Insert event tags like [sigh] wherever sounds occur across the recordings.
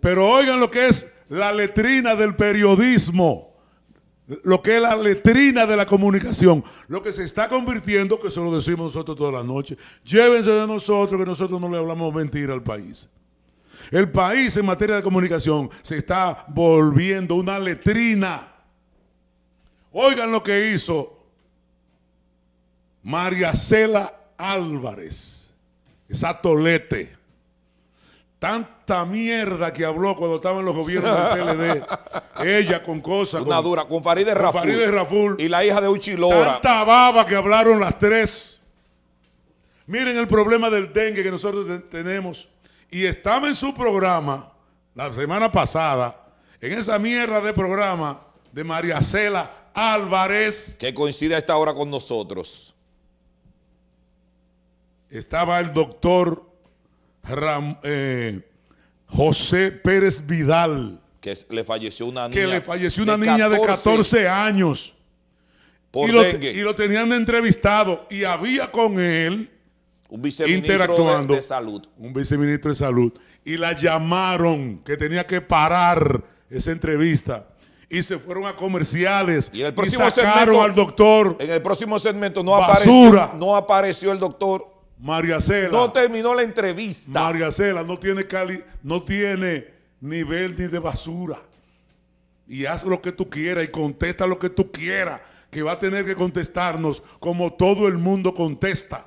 Pero oigan lo que es la letrina del periodismo, lo que es la letrina de la comunicación, lo que se está convirtiendo, que eso lo decimos nosotros todas las noches, llévense de nosotros que nosotros no le hablamos mentira al país. El país en materia de comunicación se está volviendo una letrina. Oigan lo que hizo María Cela Álvarez, esa tolete tanta mierda que habló cuando estaba en los gobiernos del PLD. [laughs] Ella con cosas. Una con, dura, con Farideh Raful. Farideh Raful. Y la hija de Uchilora. Tanta baba que hablaron las tres. Miren el problema del dengue que nosotros tenemos. Y estaba en su programa la semana pasada, en esa mierda de programa de María Cela Álvarez. Que coincide a esta hora con nosotros. Estaba el doctor eh, José Pérez Vidal. Que le falleció una niña. Que le falleció una de niña 14, de 14 años. y, lo, tenían entrevistado y había con él un interactuando, de, salud. Un viceministro de salud. Y la llamaron que tenía que parar esa entrevista y se fueron a comerciales y, próximo sacaron al doctor. En el próximo segmento no, no apareció el doctor. María Cela. No terminó la entrevista. María Cela no tiene, cali, no tiene nivel ni de basura. Y haz lo que tú quieras y contesta lo que tú quieras. Que va a tener que contestarnos como todo el mundo contesta.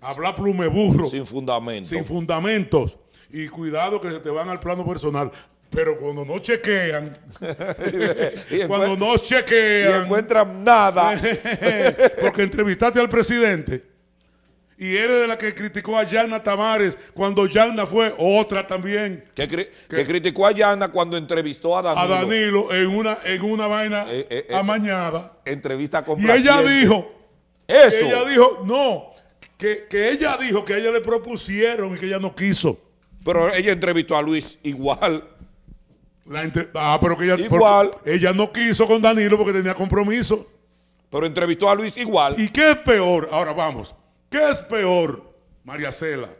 Habla plume burro. Sin fundamentos. Sin fundamentos. Y cuidado que se te van al plano personal. Pero cuando no chequean, [laughs] cuando no chequean. Y encuentran nada. [laughs] porque entrevistaste al presidente y era de la que criticó a Yana Tamares cuando Yana fue otra también. Que, criticó a Yana cuando entrevistó a Danilo. A Danilo en una, en una vaina eh, eh, eh, amañada. Entrevista con Y ella dijo. Eso. Ella dijo, no, que, ella dijo que ella le propusieron y que ella no quiso. Pero ella entrevistó a Luis igual. ah, pero que ella, igual. ella no quiso con Danilo porque tenía compromiso. Pero entrevistó a Luis igual. ¿Y qué peor? Ahora vamos. ¿Qué es peor, María Cela?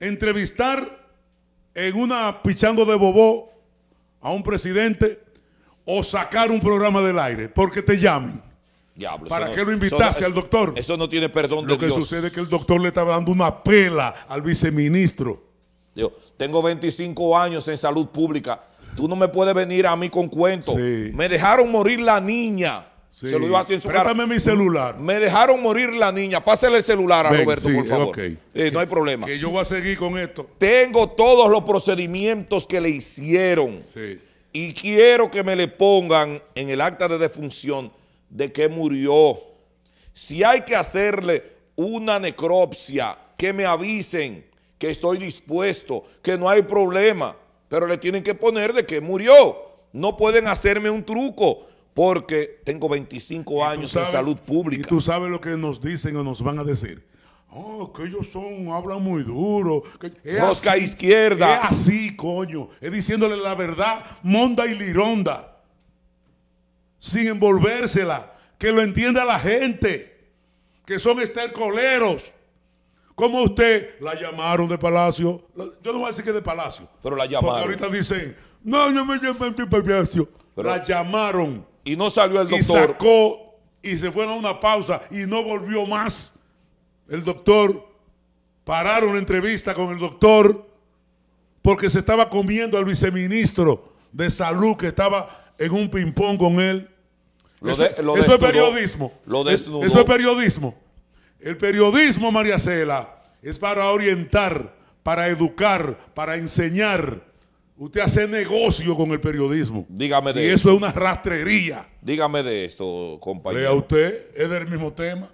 Entrevistar en una pichando de bobó a un presidente o sacar un programa del aire porque te llamen. Diablo, ¿Para qué lo invitaste al doctor? Eso no tiene perdón de Lo que sucede es que el doctor le estaba dando una pela al viceministro. Yo tengo 25 años en salud pública. Tú no me puedes venir a mí con cuentos. Me dejaron morir la niña se lo iba así en su Préstame cara. mi celular. Me dejaron morir la niña. Pásale el celular a Roberto, por favor. no hay problema. Que yo voy a seguir con esto. Tengo todos los procedimientos que le hicieron. Y quiero que me le pongan en el acta de defunción de que murió. Si hay que hacerle una necropsia, que me avisen que estoy dispuesto, que no hay problema. Pero le tienen que poner de que murió. No pueden hacerme un truco porque tengo 25 años en salud pública. Y tú sabes lo que nos dicen o nos van a decir. Oh, que ellos son, hablan muy duro. Rosca izquierda. Es así, coño. Es diciéndole la verdad, monda y lironda. Sin envolvérsela. Que lo entienda la gente. Que son estercoleros. Como usted la llamaron de Palacio. Yo no voy a decir que de Palacio. Pero la llamaron. Porque ahorita dicen, no, yo me llamo de Palacio. la llamaron. Y no salió el doctor. Y sacó y se fue a una pausa y no volvió más el doctor. Pararon una entrevista con el doctor porque se estaba comiendo al viceministro de salud que estaba en un ping-pong con él. eso, es periodismo. Lo eso es periodismo. El periodismo, María Cela, es para orientar, para educar, para enseñar Usted hace negocio con el periodismo. Dígame de Y eso es una rastrería. Dígame de esto, compañero. Vea usted, es del mismo tema.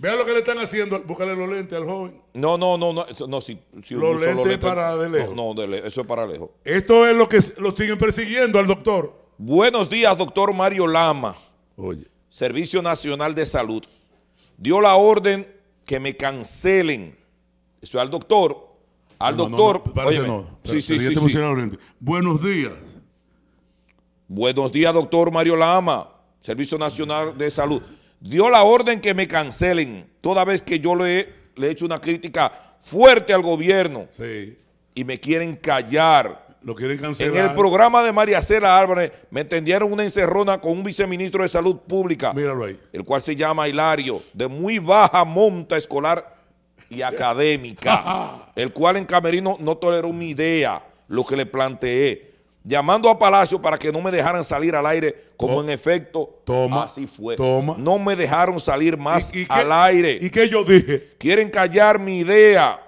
Vea lo que le están haciendo, búscale los lentes al joven. No, no, no, no, no si, si los lentes para de lejos. No, no de lejos, eso es para lejos. Esto es lo que lo siguen persiguiendo al doctor. Buenos días, doctor Mario Lama. Oye. Servicio Nacional de Salud. Dio la orden que me cancelen. Eso es al doctor al doctor. sí, sí, sí, Buenos días. Buenos días, doctor Mario Lama, Servicio Nacional de Salud. Dio la orden que me cancelen toda vez que yo le, he hecho una crítica fuerte al gobierno. Sí. Y me quieren callar. Lo quieren cancelar. En el programa de María Cela Álvarez me tendieron una encerrona con un viceministro de Salud Pública. Míralo ahí. El cual se llama Hilario, de muy baja monta escolar académica, el cual en Camerino no toleró mi idea, lo que le planteé. Llamando a Palacio para que no me dejaran salir al aire, como oh, en efecto, toma, así fue. No me dejaron salir más al aire. ¿Y qué yo dije? Quieren callar mi idea.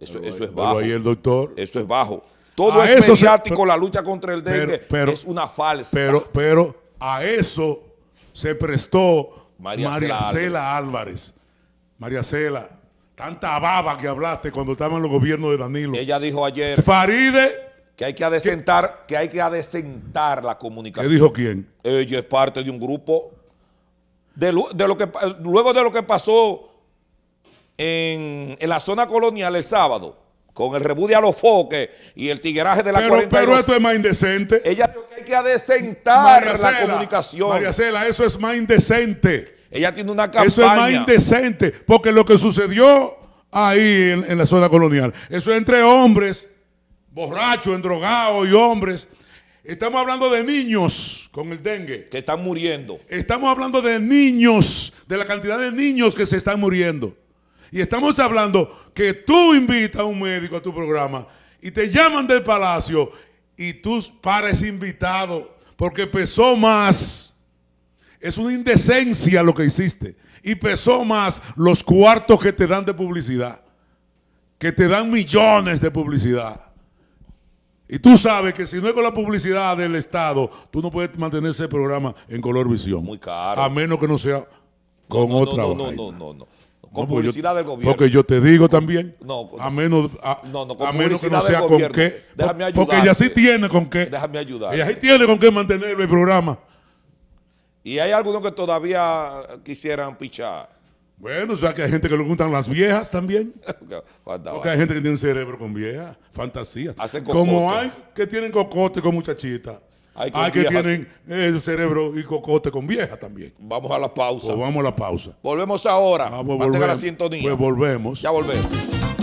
Eso, es bajo. Eso es bajo. Todo es mediático, la lucha contra el dengue es una falsa. Pero, pero a eso se prestó María, Cela Álvarez María Cela, tanta baba que hablaste cuando estaban los gobiernos de Danilo. Ella dijo ayer. Faride. Que hay que adecentar, que, hay que la comunicación. ¿Qué dijo quién? Ella es parte de un grupo. De, lo que, luego de lo que pasó en, la zona colonial el sábado, con el a los foques y el tigueraje de la pero, Pero esto es más indecente. Ella dijo que hay que adecentar la comunicación. María Cela, eso es más indecente. Ella tiene una campaña. Eso es más indecente, porque lo que sucedió ahí en, la zona colonial, eso es entre hombres, borrachos, endrogados y hombres. Estamos hablando de niños con el dengue. Que están muriendo. Estamos hablando de niños, de la cantidad de niños que se están muriendo. Y estamos hablando que tú invitas a un médico a tu programa y te llaman del palacio y tú pares invitado porque pesó más es una indecencia lo que hiciste. Y pesó más los cuartos que te dan de publicidad. Que te dan millones de publicidad. Y tú sabes que si no es con la publicidad del Estado, tú no puedes mantener ese programa en color visión. Muy caro. A menos que no sea con otra. No, no, no, no, no, Con publicidad del gobierno. Porque yo te digo también, a menos, a, a menos que no sea con qué. Déjame ayudar. Porque ella sí tiene con qué. Déjame ayudar. Ella sí tiene con qué mantener el programa. Y hay algunos que todavía quisieran pichar. Bueno, o sea que hay gente que le gustan las viejas también. [laughs] Porque hay gente que tiene un cerebro con viejas, fantasía. Como hay que tienen cocote con muchachitas. Hay, que, tienen eh, cerebro y cocote con viejas también. Vamos a la pausa. Pues vamos a la pausa. Volvemos ahora. a la sintonía. Pues volvemos. Ya volvemos.